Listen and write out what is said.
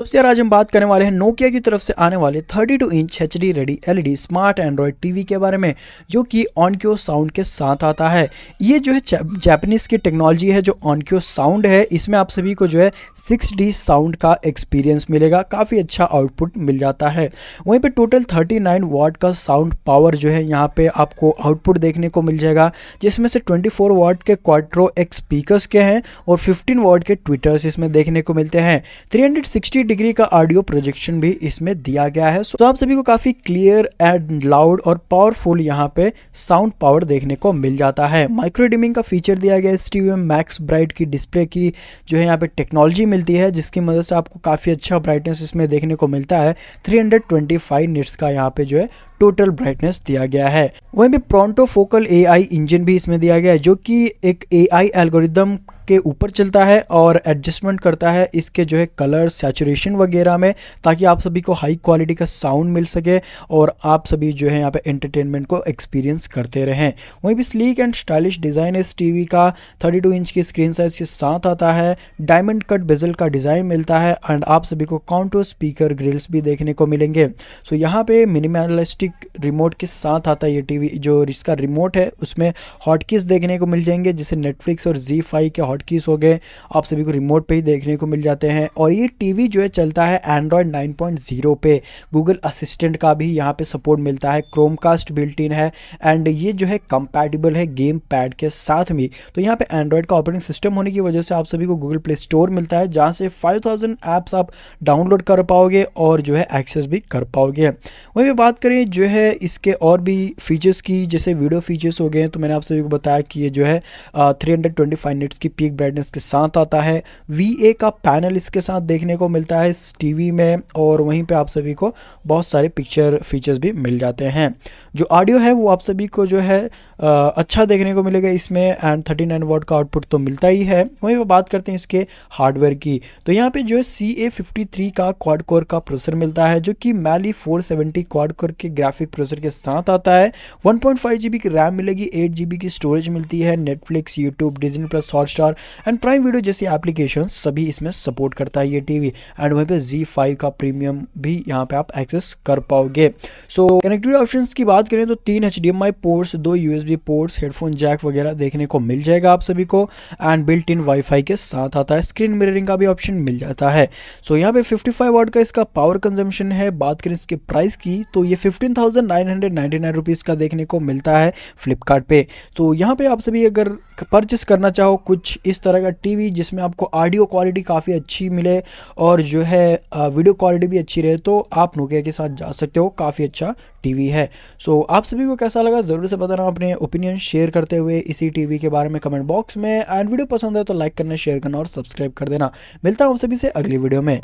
दोस्तों यार आज हम बात करने वाले हैं नोकिया की तरफ से आने वाले 32 inch H D ready L smart Android TV के बारे में जो कि ऑनक्यो साउंड के साथ आता है ये जो है जापानीज़ की टेक्नोलॉजी है जो ऑनक्यो साउंड है इसमें आप सभी को जो है 6D साउंड का एक्सपीरियंस मिलेगा काफ़ी अच्छा आउटपुट मिल जाता है वहीं पर टोटल थर्टी वाट का साउंड पावर जो है यहाँ पर आपको आउटपुट देखने को मिल जाएगा जिसमें से ट्वेंटी वाट के क्वाट्रो एक्स स्पीकर के हैं और फिफ्टीन वाट के ट्विटर्स इसमें देखने को मिलते हैं थ्री डिग्री का ऑडियो प्रोजेक्शन भी इसमें दिया गया है तो आप सभी को काफी क्लियर एंड लाउड और पावरफुल यहाँ पे साउंड पावर देखने को मिल जाता है माइक्रो डिमिंग का फीचर दिया गया है स्टीवी मैक्स ब्राइट की डिस्प्ले की जो है यहाँ पे टेक्नोलॉजी मिलती है जिसकी मदद से आपको काफ़ी अच्छा ब्राइटनेस इसमें देखने को मिलता है 325 हंड्रेड का यहाँ पे जो है टोटल ब्राइटनेस दिया गया है वहीं पे प्रोंटो फोकल एआई इंजन भी इसमें दिया गया है जो कि एक एआई एल्गोरिदम इसके ऊपर चलता है और एडजस्टमेंट करता है इसके जो है कलर सेचुरेशन वगैरह में ताकि आप सभी को हाई क्वालिटी का साउंड मिल सके और आप सभी जो है यहाँ पे एंटरटेनमेंट को एक्सपीरियंस करते रहें वहीं भी स्लीक एंड स्टाइलिश डिज़ाइन इस टीवी का 32 इंच की स्क्रीन साइज के साथ आता है डायमंड कट बेजल का डिज़ाइन मिलता है एंड आप सभी को काउंटर स्पीकर ग्रिल्स भी देखने को मिलेंगे सो यहाँ पे मिनिमलिस्टिक रिमोट के साथ आता है ये टी जो इसका रिमोट है उसमें हॉटकिस देखने को मिल जाएंगे जिसे नेटफ्लिक्स और जी फाइव के हॉट कीस हो गए आप सभी को रिमोट पे ही देखने को मिल जाते हैं और ये टीवी जो है चलता है एंड्रॉयड 9.0 पॉइंट पे गूगल असिस्टेंट का भी यहाँ पे सपोर्ट मिलता है क्रोमकास्ट बिल्ट इन है एंड ये जो है कंपैटिबल है गेम पैड के साथ में तो यहाँ पे एंड्रॉयड का ऑपरेटिंग सिस्टम होने की वजह से आप सभी को गूगल प्ले स्टोर मिलता है जहाँ से 5000 ऐप्स आप डाउनलोड कर पाओगे और जो है एक्सेस भी कर पाओगे वहीं पर बात करें जो है इसके और भी फीचर्स की जैसे वीडियो फीचर्स हो गए तो मैंने आप सभी को बताया कि ये जो है थ्री हंड्रेड मिनट्स की पी पिक ब्राइटनेस के साथ आता है वी ए का पैनल इसके साथ देखने को मिलता है इस टीवी में और वहीं पे आप सभी को बहुत सारे पिक्चर फीचर्स भी मिल जाते हैं जो ऑडियो है वो आप सभी को जो है अच्छा देखने को मिलेगा इसमें एंड थर्टी नाइन वॉट का आउटपुट तो मिलता ही है वहीं पर बात करते हैं इसके हार्डवेयर की तो यहाँ पे जो है सी ए फिफ्टी थ्री का क्वाड कोर का प्रोसेसर मिलता है जो कि Mali four seventy quad core के ग्राफिक प्रोसेसर के साथ आता है one point five G B की रैम मिलेगी एट जी बी की स्टोरेज मिलती है Netflix YouTube Disney plus Hotstar and prime video जैसी एप्लीकेशन सभी इसमें सपोर्ट करता है ये टी वी एंड वहीं पर जी फाइव का प्रीमियम भी यहाँ पे आप एक्सेस कर पाओगे सो कनेक्टिविटी ऑप्शन की बात करें तो तीन H D M I ports दो U B USB ports headphone jack वगैरह देखने को मिल जाएगा आप सभी को एंड बिल्ट इन वाईफाई के साथ आता है स्क्रीन मिररिंग का भी ऑप्शन मिल जाता है सो यहाँ पे 55 फाइव वाट का इसका पावर कंजम्पशन है बात करें इसके प्राइस की तो ये fifteen thousand nine hundred nine rupees का देखने को मिलता है फ्लिपकार्ट तो यहाँ पे आप सभी अगर परचेस करना चाहो कुछ इस तरह का टीवी जिसमें आपको ऑडियो क्वालिटी काफ़ी अच्छी मिले और जो है वीडियो क्वालिटी भी अच्छी रहे तो आप नोकिया के साथ जा सकते हो काफ़ी अच्छा टीवी है सो so, आप सभी को कैसा लगा ज़रूर से बताना अपने ओपिनियन शेयर करते हुए इसी टीवी के बारे में कमेंट बॉक्स में एंड वीडियो पसंद है तो लाइक करना शेयर करना और सब्सक्राइब कर देना मिलता हूँ सभी से अगली वीडियो में